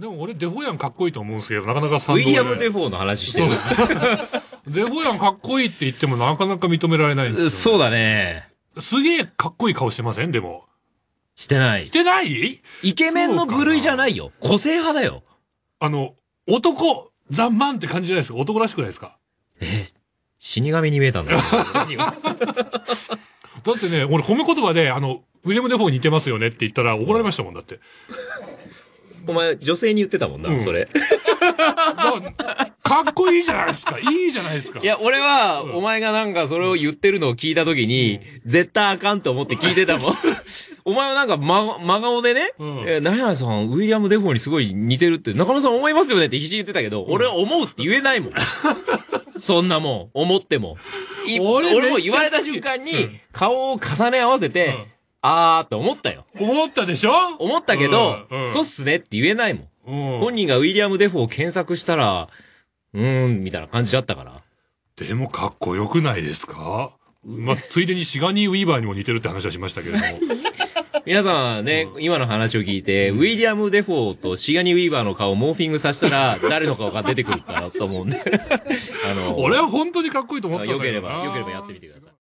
でも俺、デフォヤンかっこいいと思うんですけど、なかなか賛ウ同ウィリアム・デフォーの話してるデフォヤンかっこいいって言ってもなかなか認められないんですよ。そうだね。すげえかっこいい顔してませんでも。してないし。てないイケメンの部類じゃないよ。個性派だよ。あの、男、ザンマンって感じじゃないですか。男らしくないですか。え、死神に見えたんだよ。だってね、俺褒め言葉で、あの、ウィリアム・デフォー似てますよねって言ったら怒られましたもんだって。お前、女性に言ってたもんな、うんそれ。かっこいいじゃないですか。いいじゃないですか。いや、俺は、お前がなんかそれを言ってるのを聞いたときに、絶対あかんと思って聞いてたもん。お前はなんか、ま、真顔でね、うんえ、何々さん、ウィリアム・デフォーにすごい似てるって、中野さん思いますよねって必死に言ってたけど、俺は思うって言えないもん。そんなもん、思っても。俺俺も言われた瞬間に、顔を重ね合わせて、あーって思ったよ。思ったでしょ思ったけど、うんうん、そうっすねって言えないもん。うん、本人がウィリアム・デフォーを検索したら、うーん、みたいな感じだったから。でもかっこよくないですかまあ、ついでにシガニー・ウィーバーにも似てるって話はしましたけれども。皆さんね、うん、今の話を聞いて、ウィリアム・デフォーとシガニー・ウィーバーの顔をモーフィングさせたら、誰の顔が出てくるかなと思うんで あの、俺は本当にかっこいいと思ったんだけどな。ければ、よければやってみてください。